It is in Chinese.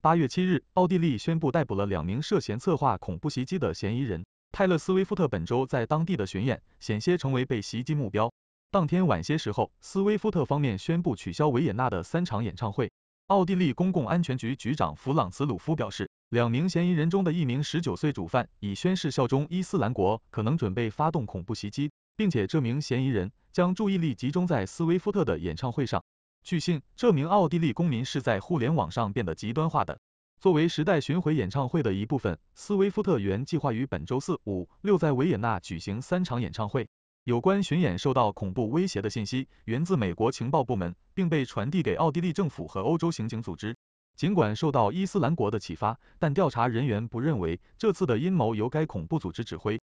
八月七日，奥地利宣布逮捕了两名涉嫌策划恐怖袭击的嫌疑人。泰勒·斯威夫特本周在当地的巡演险些成为被袭击目标。当天晚些时候，斯威夫特方面宣布取消维也纳的三场演唱会。奥地利公共安全局局长弗朗茨·鲁夫表示，两名嫌疑人中的一名十九岁主犯已宣誓效忠伊斯兰国，可能准备发动恐怖袭击，并且这名嫌疑人将注意力集中在斯威夫特的演唱会上。据信，这名奥地利公民是在互联网上变得极端化的。作为时代巡回演唱会的一部分，斯威夫特原计划于本周四、五、六在维也纳举行三场演唱会。有关巡演受到恐怖威胁的信息源自美国情报部门，并被传递给奥地利政府和欧洲刑警组织。尽管受到伊斯兰国的启发，但调查人员不认为这次的阴谋由该恐怖组织指挥。